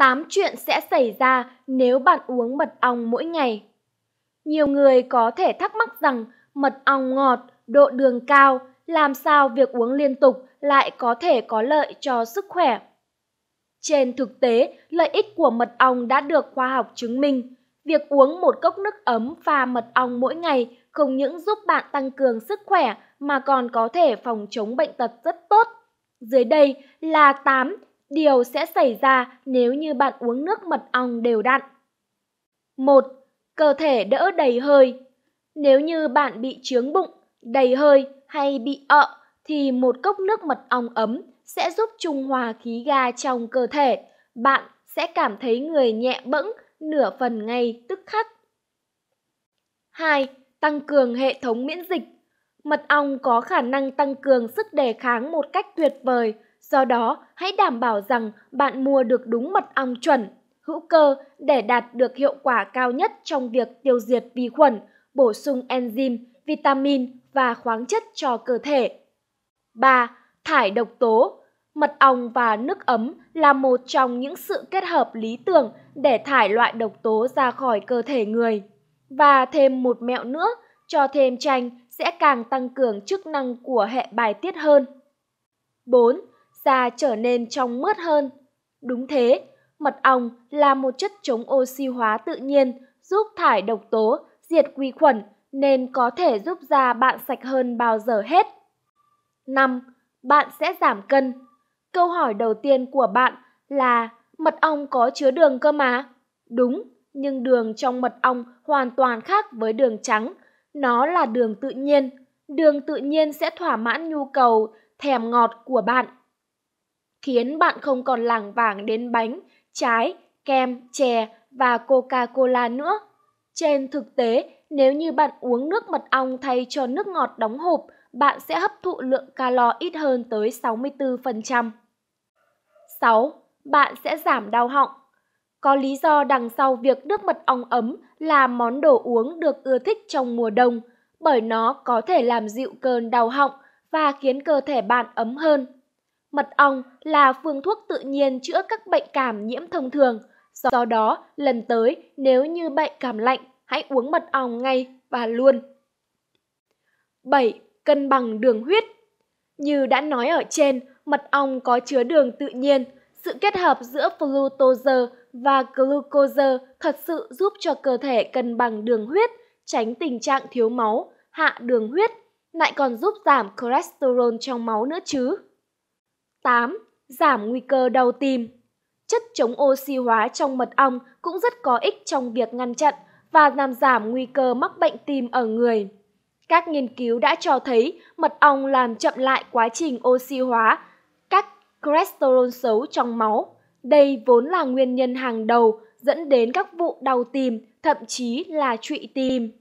8 chuyện sẽ xảy ra nếu bạn uống mật ong mỗi ngày. Nhiều người có thể thắc mắc rằng mật ong ngọt, độ đường cao, làm sao việc uống liên tục lại có thể có lợi cho sức khỏe. Trên thực tế, lợi ích của mật ong đã được khoa học chứng minh. Việc uống một cốc nước ấm pha mật ong mỗi ngày không những giúp bạn tăng cường sức khỏe mà còn có thể phòng chống bệnh tật rất tốt. Dưới đây là 8 điều sẽ xảy ra nếu như bạn uống nước mật ong đều đặn. 1. Cơ thể đỡ đầy hơi. Nếu như bạn bị trướng bụng, đầy hơi hay bị ợ thì một cốc nước mật ong ấm sẽ giúp trung hòa khí ga trong cơ thể. Bạn sẽ cảm thấy người nhẹ bẫng nửa phần ngay tức khắc. 2. Tăng cường hệ thống miễn dịch. Mật ong có khả năng tăng cường sức đề kháng một cách tuyệt vời – Do đó, hãy đảm bảo rằng bạn mua được đúng mật ong chuẩn, hữu cơ để đạt được hiệu quả cao nhất trong việc tiêu diệt vi khuẩn, bổ sung enzyme, vitamin và khoáng chất cho cơ thể. 3. Thải độc tố Mật ong và nước ấm là một trong những sự kết hợp lý tưởng để thải loại độc tố ra khỏi cơ thể người. Và thêm một mẹo nữa, cho thêm chanh sẽ càng tăng cường chức năng của hệ bài tiết hơn. 4 da trở nên trong mướt hơn. Đúng thế, mật ong là một chất chống oxy hóa tự nhiên giúp thải độc tố, diệt vi khuẩn nên có thể giúp da bạn sạch hơn bao giờ hết. 5. Bạn sẽ giảm cân. Câu hỏi đầu tiên của bạn là mật ong có chứa đường cơ mà? Đúng, nhưng đường trong mật ong hoàn toàn khác với đường trắng. Nó là đường tự nhiên. Đường tự nhiên sẽ thỏa mãn nhu cầu thèm ngọt của bạn khiến bạn không còn lảng vảng đến bánh, trái, kem, chè và Coca-Cola nữa. Trên thực tế, nếu như bạn uống nước mật ong thay cho nước ngọt đóng hộp, bạn sẽ hấp thụ lượng calo ít hơn tới 64%. 6. Bạn sẽ giảm đau họng. Có lý do đằng sau việc nước mật ong ấm là món đồ uống được ưa thích trong mùa đông, bởi nó có thể làm dịu cơn đau họng và khiến cơ thể bạn ấm hơn. Mật ong là phương thuốc tự nhiên chữa các bệnh cảm nhiễm thông thường. Do đó, lần tới nếu như bệnh cảm lạnh, hãy uống mật ong ngay và luôn. 7. Cân bằng đường huyết Như đã nói ở trên, mật ong có chứa đường tự nhiên. Sự kết hợp giữa fructose và glucose thật sự giúp cho cơ thể cân bằng đường huyết, tránh tình trạng thiếu máu, hạ đường huyết, lại còn giúp giảm cholesterol trong máu nữa chứ. 8. Giảm nguy cơ đau tim Chất chống oxy hóa trong mật ong cũng rất có ích trong việc ngăn chặn và làm giảm nguy cơ mắc bệnh tim ở người. Các nghiên cứu đã cho thấy mật ong làm chậm lại quá trình oxy hóa các cholesterol xấu trong máu. Đây vốn là nguyên nhân hàng đầu dẫn đến các vụ đau tim, thậm chí là trụy tim.